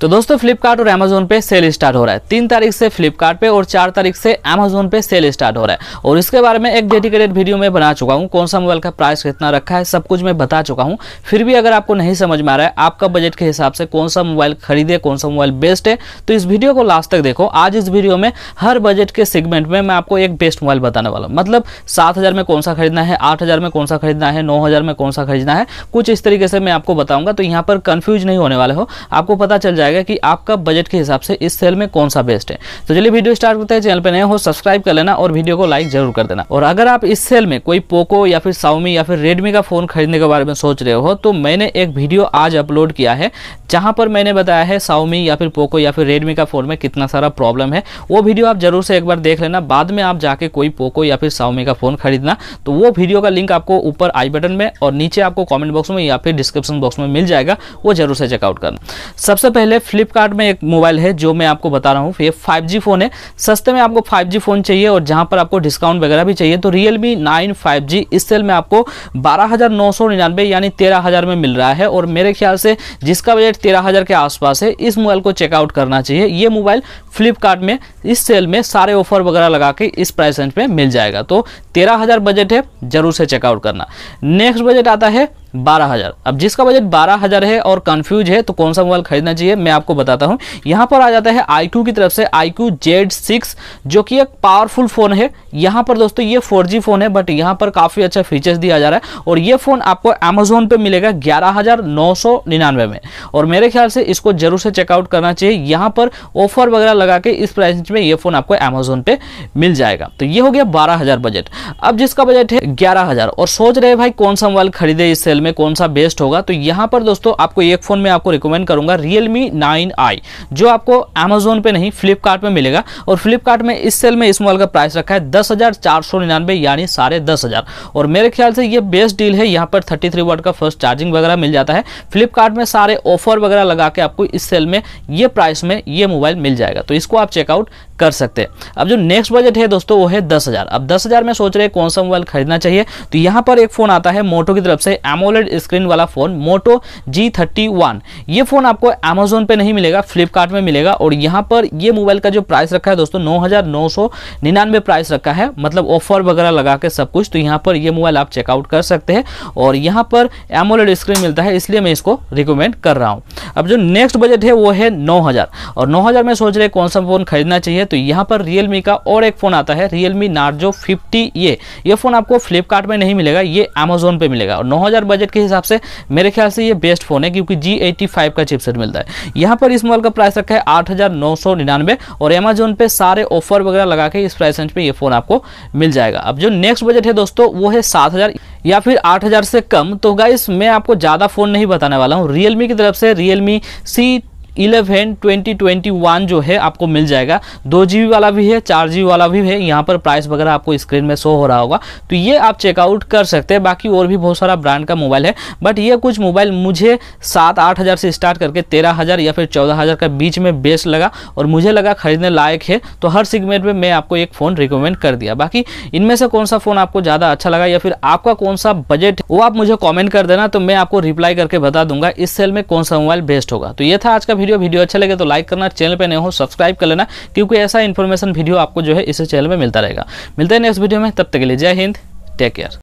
तो दोस्तों फ्लिपकार्ट और अमेजोन पे सेल स्टार्ट हो रहा है तीन तारीख से फ्लिपकार्ट पे और चार तारीख से अमेजोन पे सेल स्टार्ट हो रहा है और इसके बारे में एक डेडिकेटेड वीडियो में बना चुका हूँ कौन सा मोबाइल का प्राइस कितना रखा है सब कुछ मैं बता चुका हूँ फिर भी अगर आपको नहीं समझ में आ रहा है आपका बजट के हिसाब से कौन सा मोबाइल खरीदे कौन सा मोबाइल बेस्ट है तो इस वीडियो को लास्ट तक देखो आज इस वीडियो में हर बजट के सेगमेंट में मैं आपको एक बेस्ट मोबाइल बताने वाला हूँ मतलब सात में कौन सा खरीदना है आठ में कौन सा खरीदना है नौ में कौन सा खरीदना है कुछ इस तरीके से मैं आपको बताऊंगा तो यहाँ पर कन्फ्यूज नहीं होने वाले हो आपको पता चल जाए जाएगा कि आपका बजट के हिसाब से इस सेल में कौन सा बेस्ट है तो चलिए वीडियो स्टार्ट करते हैं चैनल पर नए हो सब्सक्राइब कर लेना और वीडियो को लाइक जरूर कर देना और अगर आप इस सेल में कोई पोको या फिर साउमी या फिर रेडमी का फोन खरीदने के बारे में सोच रहे हो तो मैंने एक वीडियो आज अपलोड किया है जहां पर मैंने बताया है साउमी या फिर पोको या फिर रेडमी का फोन में कितना सारा प्रॉब्लम है वो वीडियो आप जरूर से एक बार देख लेना बाद में आप जाके कोई पोको या फिर साउमी का फोन खरीदना तो वो वीडियो का लिंक आपको ऊपर आई बटन में और नीचे आपको कॉमेंट बॉक्स में या फिर डिस्क्रिप्शन बॉक्स में मिल जाएगा वो जरूर से चेकआउट करना सबसे पहले है फ्लिपकार्ट में एक मोबाइल है जो मैं आपको बता रहा हूँ ये 5G फ़ोन है सस्ते में आपको 5G फ़ोन चाहिए और जहाँ पर आपको डिस्काउंट वगैरह भी चाहिए तो रियल मी नाइन इस सेल में आपको बारह यानी तेरह में मिल रहा है और मेरे ख्याल से जिसका बजट तेरह के आसपास है इस मोबाइल को चेकआउट करना चाहिए ये मोबाइल फ्लिपकार्ट में इस सेल में सारे ऑफर वगैरह लगा के इस प्राइस रेंज में मिल जाएगा तो तेरह बजट है ज़रूर से चेकआउट करना नेक्स्ट बजट आता है बारह हज़ार अब जिसका बजट बारह हज़ार है और कंफ्यूज है तो कौन सा मोबाइल खरीदना चाहिए मैं आपको बताता हूं यहाँ पर आ जाता है आई की तरफ से आई क्यू जेड सिक्स जो कि एक पावरफुल फ़ोन है यहां पर दोस्तों ये फोर जी फ़ोन है बट यहाँ पर काफ़ी अच्छा फीचर्स दिया जा रहा है और ये फ़ोन आपको अमेजोन पे मिलेगा ग्यारह हज़ार नौ सौ निन्यानवे में और मेरे ख्याल से इसको ज़रूर से चेकआउट करना चाहिए यहाँ पर ऑफर वगैरह लगा के इस प्राइस में ये फ़ोन आपको अमेजोन पर मिल जाएगा तो ये हो गया बारह बजट अब जिसका बजट है ग्यारह और सोच रहे भाई कौन सा मोबाइल खरीदे इस मॉडल में कौन सा बेस्ट होगा तो यहाँ पर दोस्तों आपको एक फ़ोन में आपको रिकमेंड करूँगा रियलमी नाइन आई जो आपको अमेजोन पे नहीं फ्लिपकार्ट में मिलेगा और फ्लिपकार्ट में इस सेल में इस मॉडल का प्राइस रखा है दस हज़ार चार सौ निन्यानवे यानी साढ़े दस हज़ार और मेरे ख्याल से ये बेस्ट डील है यहाँ पर थर्टी थ्री का फर्स्ट चार्जिंग वगैरह मिल जाता है फ्लिपकार्ट में सारे ऑफर वगैरह लगा के आपको इस सेल में ये प्राइस में ये मोबाइल मिल जाएगा तो इसको आप चेकआउट कर सकते हैं अब जो नेक्स्ट बजट है दोस्तों वो है दस हज़ार अब दस हज़ार में सोच रहे हैं कौन सा मोबाइल खरीदना चाहिए तो यहाँ पर एक फ़ोन आता है मोटो की तरफ से एमओ एमोलेड स्क्रीन वाला phone Moto G thirty one ये फ़ोन आपको अमेजोन पे नहीं मिलेगा फ्लिपकार्ट में मिलेगा और यहाँ पर ये मोबाइल का जो प्राइस रखा है दोस्तों नौ हज़ार प्राइस रखा है मतलब ऑफर वगैरह लगा के सब कुछ तो यहाँ पर ये मोबाइल आप चेकआउट कर सकते हैं और यहाँ पर एमोलेड स्क्रीन मिलता है इसलिए मैं इसको रिकमेंड कर रहा हूँ अब जो नेक्स्ट बजट है वो है नौ और नौ में सोच रहे कौन सा फ़ोन खरीदना चाहिए तो यहाँ पर रियल का और एक फ़ोन आता है रियलमी नार्जो फिफ्टी ये ये फ़ोन आपको फ्लिपकार्ट में नहीं मिलेगा ये अमेजोन पे मिलेगा और नौ बजट के हिसाब से मेरे ख्याल से ये बेस्ट फ़ोन है क्योंकि जी एटी फाइव का चिपसेट मिलता है यहाँ पर इस मोबाइल का प्राइस रखा है आठ हज़ार नौ सौ निन्यानवे और अमेजोन पे सारे ऑफर वगैरह लगा के इस प्राइस रेंज पे ये फ़ोन आपको मिल जाएगा अब जो नेक्स्ट बजट है दोस्तों वो है सात हज़ार या फिर आठ हज़ार से कम तो गाइस मैं आपको ज़्यादा फ़ोन नहीं बताने वाला हूँ रियलमी की तरफ से Realme C eleven twenty twenty one जो है आपको मिल जाएगा दो जी वाला भी है चार जी वाला भी है यहाँ पर प्राइस वगैरह आपको स्क्रीन में शो हो रहा होगा तो ये आप चेकआउट कर सकते हैं बाकी और भी बहुत सारा ब्रांड का मोबाइल है बट ये कुछ मोबाइल मुझे सात आठ हज़ार से स्टार्ट करके तेरह हज़ार या फिर चौदह हज़ार का बीच में बेस्ट लगा और मुझे लगा खरीदने लायक है तो हर सिगमेंट में मैं आपको एक फ़ोन रिकमेंड कर दिया बाकी इनमें से कौन सा फ़ोन आपको ज़्यादा अच्छा लगा या फिर आपका कौन सा बजट वो आप मुझे कॉमेंट कर देना तो मैं आपको रिप्लाई करके बता दूंगा इस सेल में कौन सा मोबाइल बेस्ट होगा तो ये था आज का वीडियो वीडियो अच्छा लगे तो लाइक करना चैनल पर नहीं हो सब्सक्राइब कर लेना क्योंकि ऐसा इन्फॉर्मेशन वीडियो आपको जो है इस चैनल में मिलता रहेगा मिलते हैं नेक्स्ट वीडियो में तब तक के लिए जय हिंद टेक केयर